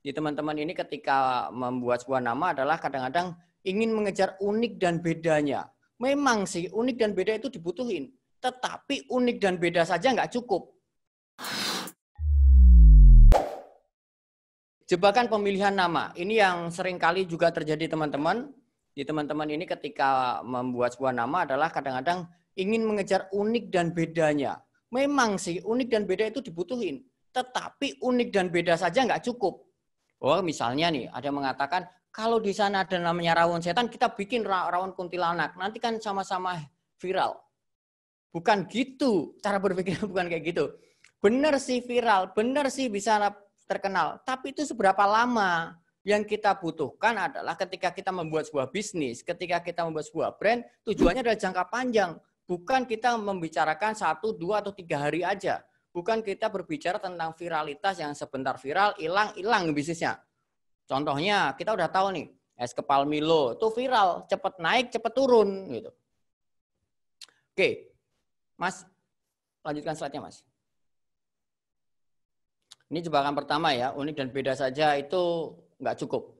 di teman-teman ini ketika membuat sebuah nama adalah kadang-kadang ingin mengejar unik dan bedanya. Memang sih unik dan beda itu dibutuhin, tetapi unik dan beda saja nggak cukup. Jebakan pemilihan nama, ini yang seringkali juga terjadi teman-teman. Di teman-teman ini ketika membuat sebuah nama adalah kadang-kadang ingin mengejar unik dan bedanya. Memang sih unik dan beda itu dibutuhin, tetapi unik dan beda saja nggak cukup Oh, misalnya nih, ada yang mengatakan kalau di sana ada namanya rawon setan, kita bikin rawon kuntilanak. Nanti kan sama-sama viral. Bukan gitu. Cara berpikirnya bukan kayak gitu. Benar sih viral, benar sih bisa terkenal. Tapi itu seberapa lama? Yang kita butuhkan adalah ketika kita membuat sebuah bisnis, ketika kita membuat sebuah brand, tujuannya adalah jangka panjang. Bukan kita membicarakan satu, dua, atau tiga hari aja bukan kita berbicara tentang viralitas yang sebentar viral, hilang-hilang bisnisnya. Contohnya, kita udah tahu nih, es kepal Milo itu viral, cepat naik, cepat turun gitu. Oke. Mas, lanjutkan slide-nya, Mas. Ini jebakan pertama ya, unik dan beda saja itu nggak cukup.